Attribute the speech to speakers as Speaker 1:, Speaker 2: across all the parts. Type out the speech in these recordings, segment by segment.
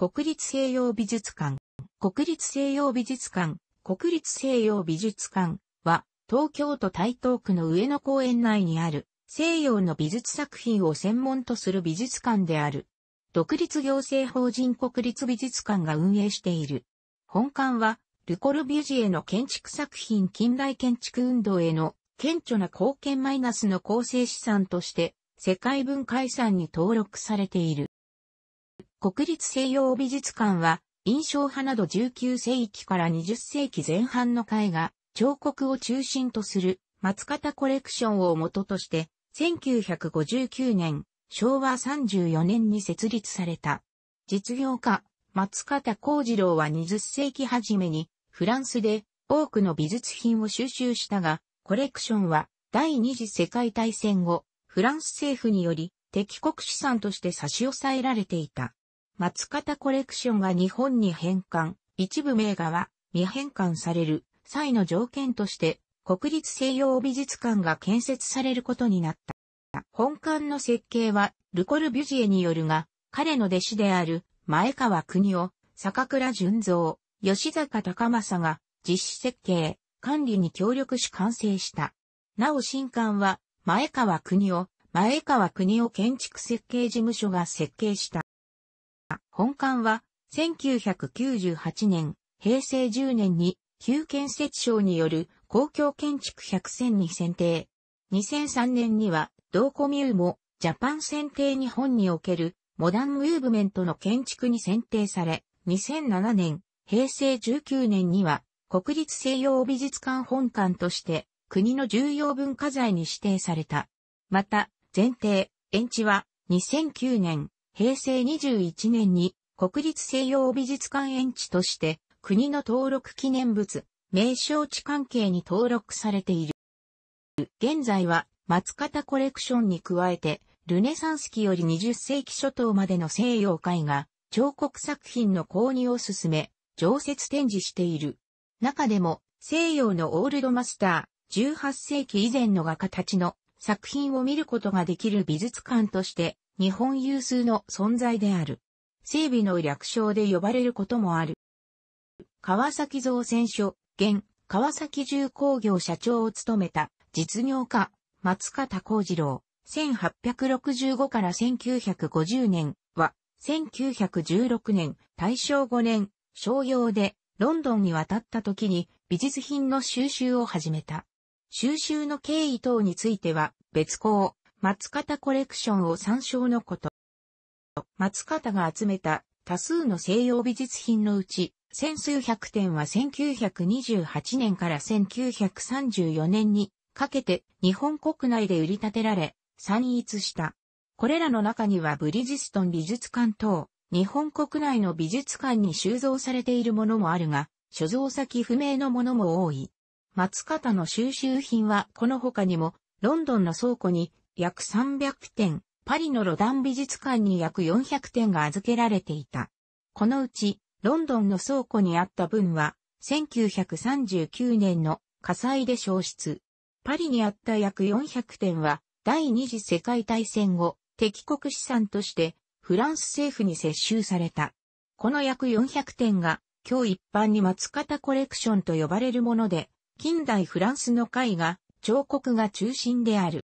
Speaker 1: 国立西洋美術館。国立西洋美術館、国立西洋美術館は、東京都台東区の上野公園内にある、西洋の美術作品を専門とする美術館である。独立行政法人国立美術館が運営している。本館は、ルコルビュジエの建築作品近代建築運動への顕著な貢献マイナスの構成資産として世界文化遺産に登録されている。国立西洋美術館は、印象派など19世紀から20世紀前半の絵画、彫刻を中心とする松方コレクションを元として、1959年、昭和34年に設立された。実業家、松方幸次郎は20世紀初めに、フランスで多くの美術品を収集したが、コレクションは第二次世界大戦後、フランス政府により敵国資産として差し押さえられていた。松方コレクションが日本に返還、一部名画は未返還される際の条件として国立西洋美術館が建設されることになった。本館の設計はルコルビュジエによるが、彼の弟子である前川国夫、坂倉淳三、吉坂高正が実施設計、管理に協力し完成した。なお新館は前川国夫、前川国夫建築設計事務所が設計した。本館は1998年、平成10年に旧建設省による公共建築100選に選定。2003年には同コミューもジャパン選定日本におけるモダンムーブメントの建築に選定され、2007年、平成19年には国立西洋美術館本館として国の重要文化財に指定された。また、前提、延地は2009年、平成21年に国立西洋美術館園地として国の登録記念物、名称地関係に登録されている。現在は松方コレクションに加えて、ルネサンス期より20世紀初頭までの西洋絵画、彫刻作品の購入を進め、常設展示している。中でも、西洋のオールドマスター、18世紀以前の画家たちの作品を見ることができる美術館として日本有数の存在である。整備の略称で呼ばれることもある。川崎造船所、現、川崎重工業社長を務めた実業家、松方幸次郎、1865から1950年は、1916年、大正5年、商用でロンドンに渡った時に美術品の収集を始めた。収集の経緯等については別項、松方コレクションを参照のこと。松方が集めた多数の西洋美術品のうち、千数百点は1928年から1934年にかけて日本国内で売り立てられ、散逸した。これらの中にはブリジストン美術館等、日本国内の美術館に収蔵されているものもあるが、所蔵先不明のものも多い。松方の収集品はこの他にも、ロンドンの倉庫に約300点、パリのロダン美術館に約400点が預けられていた。このうち、ロンドンの倉庫にあった分は、1939年の火災で消失。パリにあった約400点は、第二次世界大戦後、敵国資産として、フランス政府に接収された。この約400点が、今日一般に松方コレクションと呼ばれるもので、近代フランスの絵画、彫刻が中心である。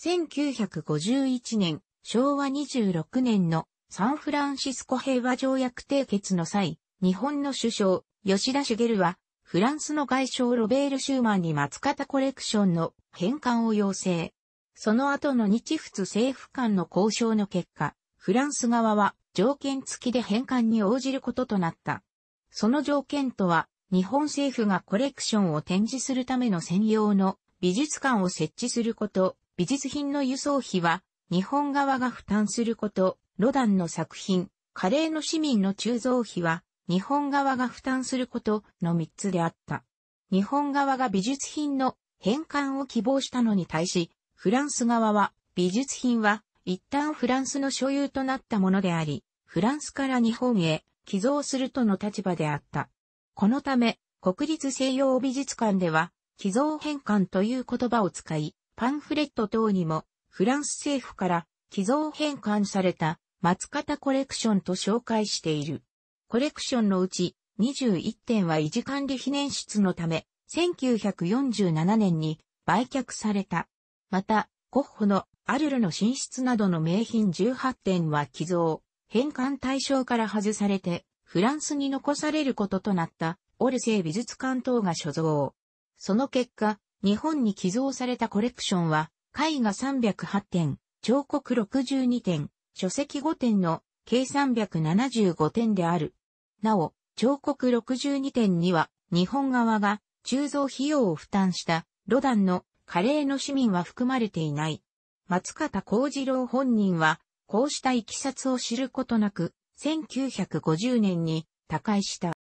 Speaker 1: 1951年、昭和26年のサンフランシスコ平和条約締結の際、日本の首相、吉田茂は、フランスの外相ロベール・シューマンに松方コレクションの返還を要請。その後の日仏政府間の交渉の結果、フランス側は条件付きで返還に応じることとなった。その条件とは、日本政府がコレクションを展示するための専用の美術館を設置すること、美術品の輸送費は日本側が負担すること、ロダンの作品、カレーの市民の鋳造費は日本側が負担することの3つであった。日本側が美術品の返還を希望したのに対し、フランス側は美術品は一旦フランスの所有となったものであり、フランスから日本へ寄贈するとの立場であった。このため、国立西洋美術館では、寄贈返還という言葉を使い、パンフレット等にも、フランス政府から寄贈返還された松方コレクションと紹介している。コレクションのうち21点は維持管理記念出のため、1947年に売却された。また、ゴッホのアルルの寝室などの名品18点は寄贈、返還対象から外されて、フランスに残されることとなった、オルセイ美術館等が所蔵。その結果、日本に寄贈されたコレクションは、絵画308点、彫刻62点、書籍5点の計375点である。なお、彫刻62点には、日本側が鋳造費用を負担したロダンのカレーの市民は含まれていない。松方幸次郎本人は、こうしたいきさつを知ることなく、1950年に他界した。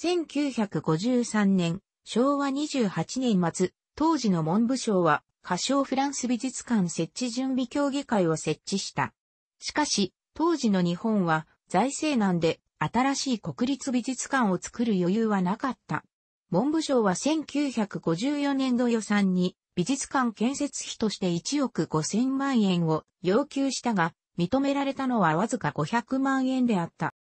Speaker 1: 1953年、昭和28年末、当時の文部省は、仮称フランス美術館設置準備協議会を設置した。しかし、当時の日本は財政難で新しい国立美術館を作る余裕はなかった。文部省は1954年度予算に美術館建設費として1億5000万円を要求したが、認められたのはわずか500万円であった。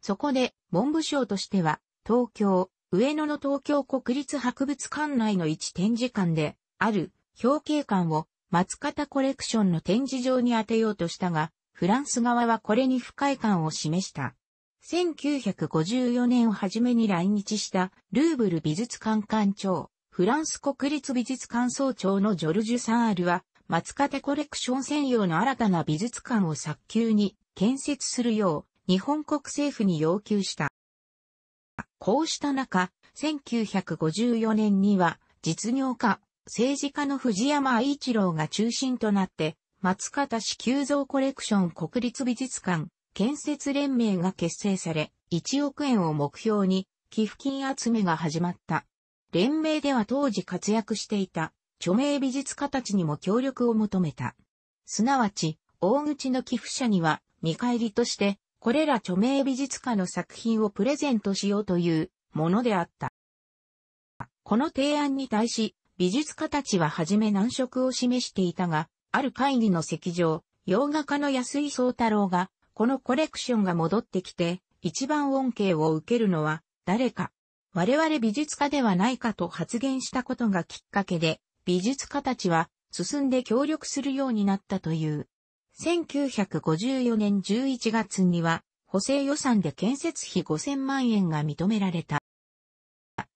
Speaker 1: そこで文部省としては東京、上野の東京国立博物館内の一展示館で、ある表敬館を松方コレクションの展示場に当てようとしたが、フランス側はこれに不快感を示した。1954年をはじめに来日したルーブル美術館館長、フランス国立美術館総長のジョルジュ・サンールは、松方コレクション専用の新たな美術館を早急に建設するよう日本国政府に要求した。こうした中、1954年には実業家、政治家の藤山愛一郎が中心となって、松方市急造コレクション国立美術館建設連盟が結成され、1億円を目標に寄付金集めが始まった。連盟では当時活躍していた著名美術家たちにも協力を求めた。すなわち、大口の寄付者には見返りとしてこれら著名美術家の作品をプレゼントしようというものであった。この提案に対し、美術家たちははじめ難色を示していたが、ある会議の席上、洋画家の安井宗太郎が、このコレクションが戻ってきて、一番恩恵を受けるのは誰か。我々美術家ではないかと発言したことがきっかけで、美術家たちは進んで協力するようになったという。1954年11月には、補正予算で建設費5000万円が認められた。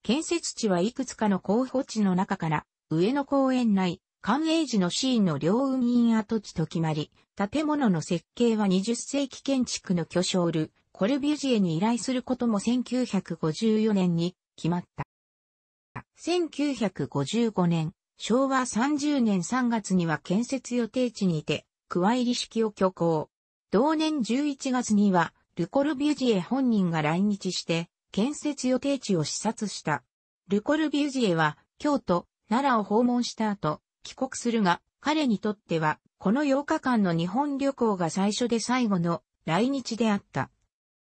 Speaker 1: 建設地はいくつかの候補地の中から、上野公園内、関営寺のシーンの両運院跡地と決まり、建物の設計は20世紀建築の巨匠ル、コルビュジエに依頼することも1954年に決まった。1955年、昭和30年3月には建設予定地にて、クワイリ式を挙行。同年11月には、ルコルビュジエ本人が来日して、建設予定地を視察した。ルコルビュジエは、京都、奈良を訪問した後、帰国するが、彼にとっては、この8日間の日本旅行が最初で最後の来日であった。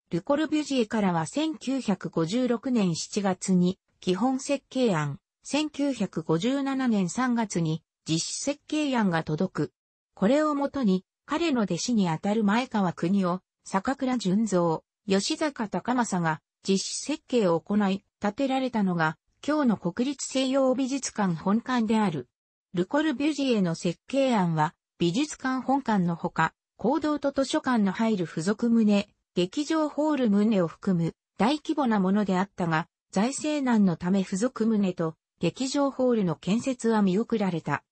Speaker 1: ルコルビュジエからは1956年7月に基本設計案、1957年3月に実施設計案が届く。これをもとに、彼の弟子にあたる前川国夫、坂倉純三、吉坂高政が実施設計を行い、建てられたのが、今日の国立西洋美術館本館である。ルコルビュジエの設計案は、美術館本館のほか、行動と図書館の入る付属棟、劇場ホール棟を含む大規模なものであったが、財政難のため付属棟と劇場ホールの建設は見送られた。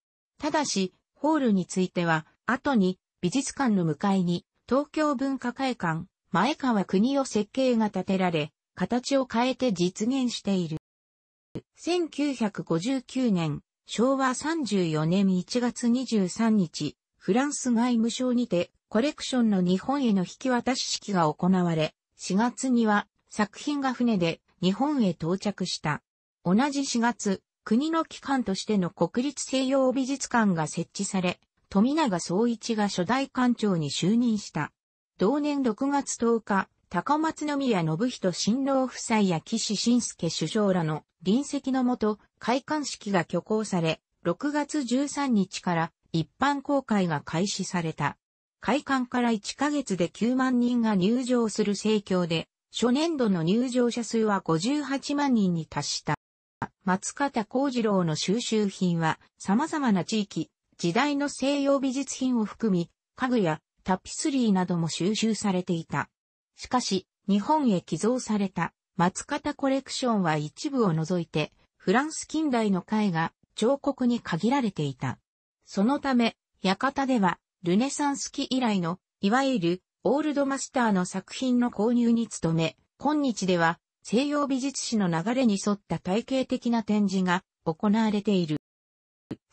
Speaker 1: ただし、ホールについては、後に美術館の向かいに東京文化会館、前川国を設計が建てられ、形を変えて実現している。1959年、昭和34年1月23日、フランス外務省にてコレクションの日本への引き渡し式が行われ、4月には作品が船で日本へ到着した。同じ4月、国の機関としての国立西洋美術館が設置され、富永総一が初代館長に就任した。同年6月10日、高松宮信人新郎夫妻や岸信介首相らの臨席のもと、開館式が挙行され、6月13日から一般公開が開始された。開館から1ヶ月で9万人が入場する盛況で、初年度の入場者数は58万人に達した。松方幸次郎の収集品は様々な地域、時代の西洋美術品を含み、家具やタピスリーなども収集されていた。しかし、日本へ寄贈された松方コレクションは一部を除いて、フランス近代の絵画、彫刻に限られていた。そのため、館では、ルネサンス期以来の、いわゆる、オールドマスターの作品の購入に努め、今日では、西洋美術史の流れに沿った体系的な展示が行われている。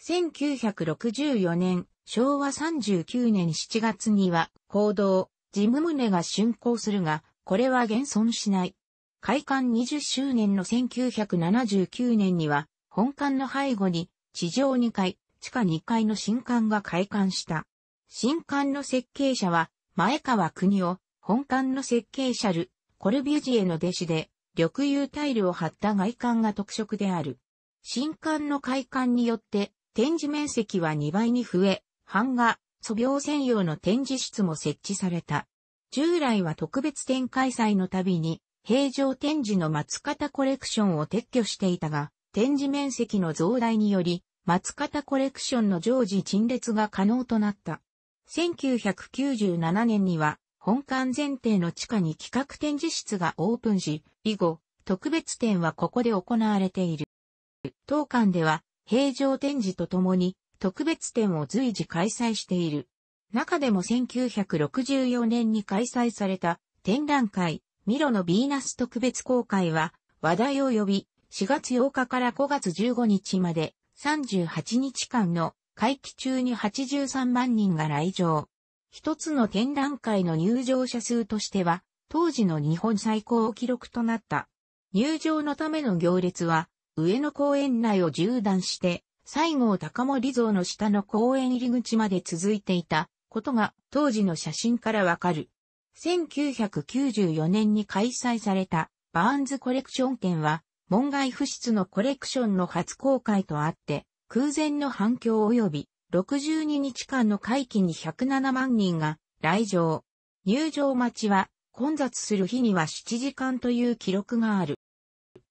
Speaker 1: 1964年、昭和39年7月には、行動、ジムムネが竣工するが、これは現存しない。開館20周年の1979年には、本館の背後に、地上2階、地下2階の新館が開館した。新館の設計者は、前川国夫、本館の設計者ル、コルビュジエの弟子で、緑油タイルを張った外観が特色である。新館の開館によって展示面積は2倍に増え、版画、素描専用の展示室も設置された。従来は特別展開催のたびに、平常展示の松方コレクションを撤去していたが、展示面積の増大により、松方コレクションの常時陳列が可能となった。1997年には、本館前提の地下に企画展示室がオープンし、以後、特別展はここで行われている。当館では、平常展示とともに、特別展を随時開催している。中でも1964年に開催された展覧会、ミロのヴィーナス特別公開は、話題を呼び、4月8日から5月15日まで38日間の会期中に83万人が来場。一つの展覧会の入場者数としては、当時の日本最高を記録となった。入場のための行列は、上野公園内を縦断して、西郷隆盛像の下の公園入り口まで続いていたことが当時の写真からわかる。1994年に開催されたバーンズコレクション展は、門外不出のコレクションの初公開とあって、空前の反響及び62日間の会期に107万人が来場。入場待ちは混雑する日には7時間という記録がある。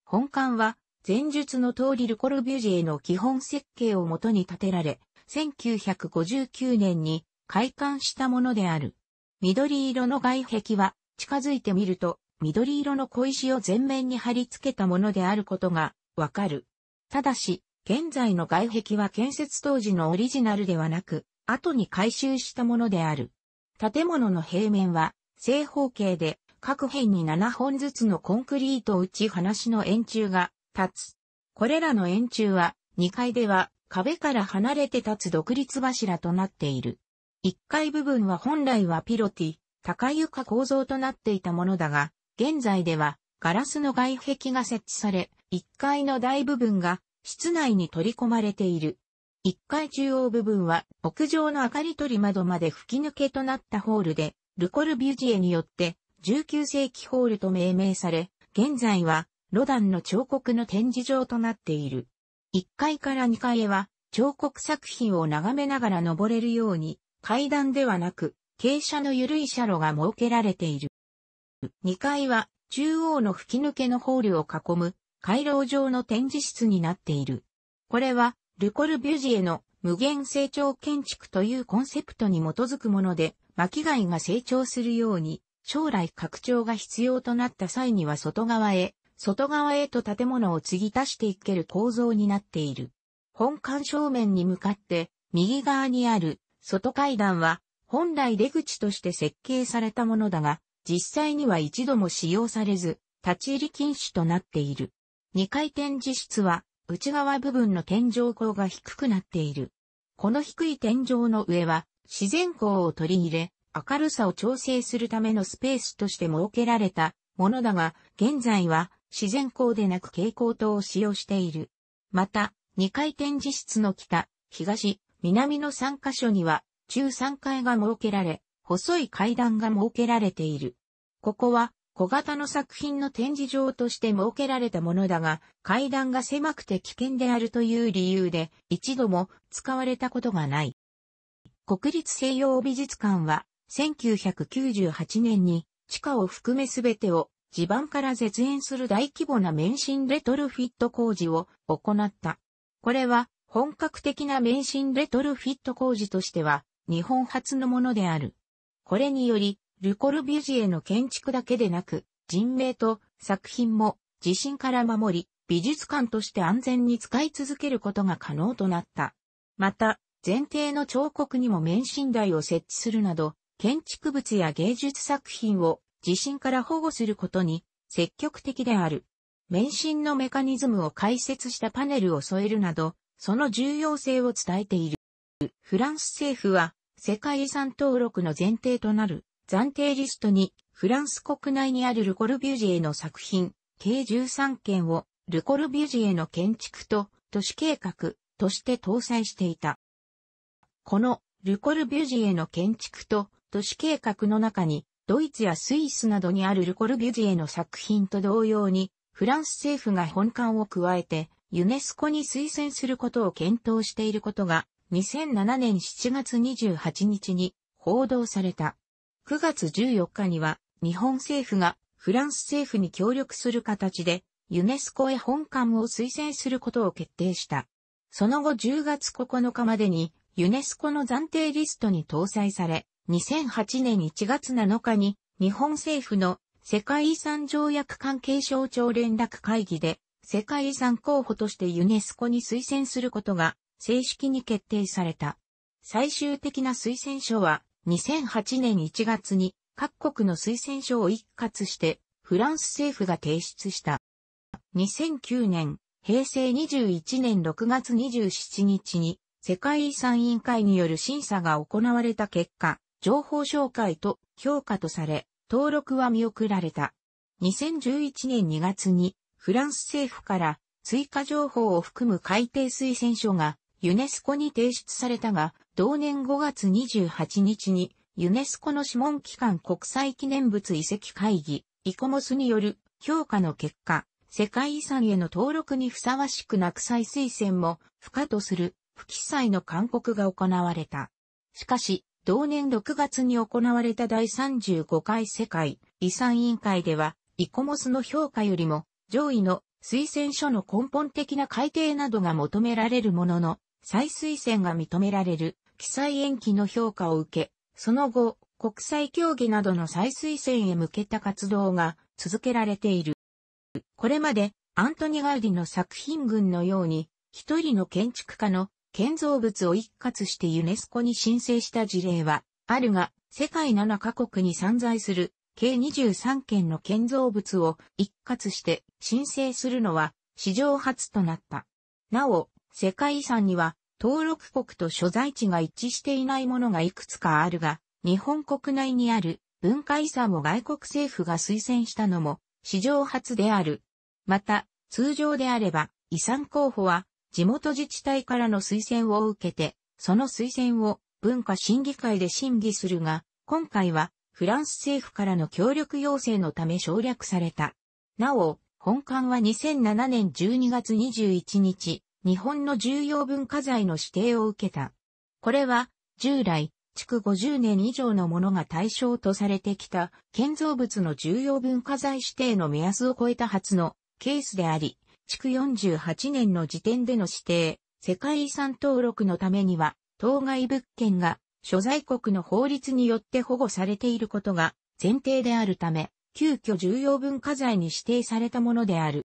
Speaker 1: 本館は前述の通りルコルビュジェの基本設計をもとに建てられ、1959年に開館したものである。緑色の外壁は近づいてみると緑色の小石を全面に貼り付けたものであることがわかる。ただし、現在の外壁は建設当時のオリジナルではなく、後に改修したものである。建物の平面は正方形で各辺に7本ずつのコンクリート打ち放しの円柱が立つ。これらの円柱は2階では壁から離れて立つ独立柱となっている。1階部分は本来はピロティ、高床構造となっていたものだが、現在ではガラスの外壁が設置され、1階の大部分が室内に取り込まれている。1階中央部分は屋上の明かり取り窓まで吹き抜けとなったホールで、ルコルビュジエによって19世紀ホールと命名され、現在はロダンの彫刻の展示場となっている。1階から2階へは彫刻作品を眺めながら登れるように階段ではなく傾斜の緩い車路が設けられている。2階は中央の吹き抜けのホールを囲む回廊上の展示室になっている。これは、ルコルビュジエの無限成長建築というコンセプトに基づくもので、巻貝が成長するように、将来拡張が必要となった際には外側へ、外側へと建物を継ぎ足していける構造になっている。本館正面に向かって、右側にある外階段は、本来出口として設計されたものだが、実際には一度も使用されず、立ち入り禁止となっている。2回転自室は内側部分の天井高が低くなっている。この低い天井の上は自然光を取り入れ、明るさを調整するためのスペースとして設けられたものだが、現在は自然光でなく蛍光灯を使用している。また、2回転自室の北、東、南の3カ所には、中3階が設けられ、細い階段が設けられている。ここは、小型の作品の展示場として設けられたものだが、階段が狭くて危険であるという理由で、一度も使われたことがない。国立西洋美術館は、1998年に、地下を含めすべてを、地盤から絶縁する大規模な免震レトルフィット工事を行った。これは、本格的な免震レトルフィット工事としては、日本初のものである。これにより、ルコルビュジエの建築だけでなく、人命と作品も地震から守り、美術館として安全に使い続けることが可能となった。また、前提の彫刻にも免震台を設置するなど、建築物や芸術作品を地震から保護することに積極的である。免震のメカニズムを解説したパネルを添えるなど、その重要性を伝えている。フランス政府は世界遺産登録の前提となる暫定リストに、フランス国内にあるルコルビュジエの作品、計13件を、ルコルビュジエの建築と都市計画として搭載していた。このルコルビュジエの建築と都市計画の中に、ドイツやスイスなどにあるルコルビュジエの作品と同様に、フランス政府が本館を加えて、ユネスコに推薦することを検討していることが、2007年7月28日に報道された。9月14日には日本政府がフランス政府に協力する形でユネスコへ本館を推薦することを決定した。その後10月9日までにユネスコの暫定リストに搭載され、2008年1月7日に日本政府の世界遺産条約関係省庁連絡会議で世界遺産候補としてユネスコに推薦することが正式に決定された。最終的な推薦書は2008年1月に各国の推薦書を一括してフランス政府が提出した。2009年、平成21年6月27日に世界遺産委員会による審査が行われた結果、情報紹介と評価とされ、登録は見送られた。2011年2月にフランス政府から追加情報を含む改定推薦書がユネスコに提出されたが、同年5月28日に、ユネスコの諮問機関国際記念物遺跡会議、イコモスによる評価の結果、世界遺産への登録にふさわしくなく再推薦も不可とする不記載の勧告が行われた。しかし、同年6月に行われた第35回世界遺産委員会では、イコモスの評価よりも上位の推薦書の根本的な改定などが求められるものの、再推薦が認められる、記載延期の評価を受け、その後、国際競技などの再推薦へ向けた活動が続けられている。これまで、アントニ・ガウディの作品群のように、一人の建築家の建造物を一括してユネスコに申請した事例は、あるが、世界7カ国に散在する計23件の建造物を一括して申請するのは史上初となった。なお、世界遺産には登録国と所在地が一致していないものがいくつかあるが、日本国内にある文化遺産を外国政府が推薦したのも史上初である。また、通常であれば遺産候補は地元自治体からの推薦を受けて、その推薦を文化審議会で審議するが、今回はフランス政府からの協力要請のため省略された。なお、本館は2007年12月21日、日本の重要文化財の指定を受けた。これは、従来、築50年以上のものが対象とされてきた建造物の重要文化財指定の目安を超えた初のケースであり、築48年の時点での指定、世界遺産登録のためには、当該物件が所在国の法律によって保護されていることが前提であるため、急遽重要文化財に指定されたものである。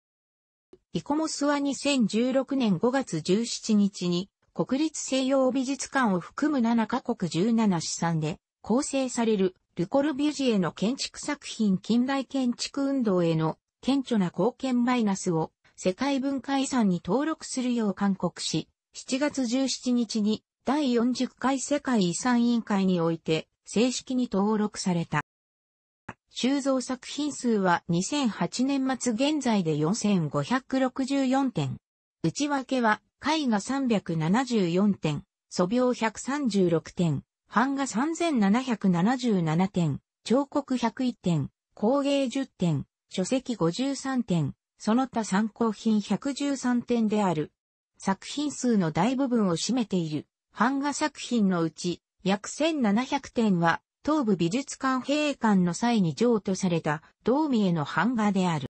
Speaker 1: イコモスは2016年5月17日に国立西洋美術館を含む7カ国17資産で構成されるルコルビュジエの建築作品近代建築運動への顕著な貢献マイナスを世界文化遺産に登録するよう勧告し、7月17日に第40回世界遺産委員会において正式に登録された。収蔵作品数は2008年末現在で4564点。内訳は、絵画374点、素描136点、版画3777点、彫刻101点、工芸10点、書籍53点、その他参考品113点である。作品数の大部分を占めている。版画作品のうち、約1700点は東部美術館閉館の際に譲渡されたドーミエの版画である。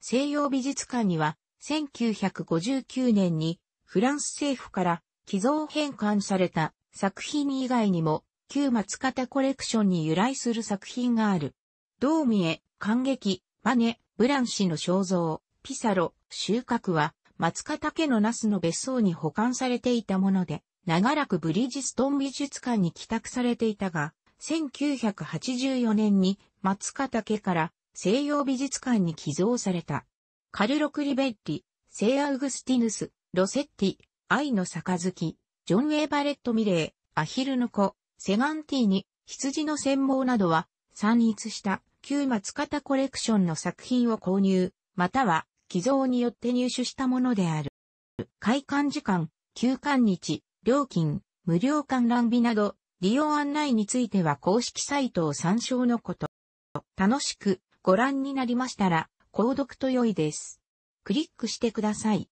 Speaker 1: 西洋美術館には1959年にフランス政府から寄贈返還された作品以外にも旧松方コレクションに由来する作品がある。ドーミエ、感激、マネ、ブラン氏の肖像、ピサロ、収穫は松方家のナスの別荘に保管されていたもので、長らくブリジストン美術館に帰宅されていたが、1984年に松方家から西洋美術館に寄贈された。カルロ・クリベッリ、聖アウグスティヌス、ロセッティ、愛の杯、ジョン・ウェイ・バレット・ミレー、アヒルの子、セガンティーニ、羊の専門などは散逸した旧松方コレクションの作品を購入、または寄贈によって入手したものである。開館時間、休館日、料金、無料観覧日など利用案内については公式サイトを参照のこと。楽しくご覧になりましたら、購読と良いです。クリックしてください。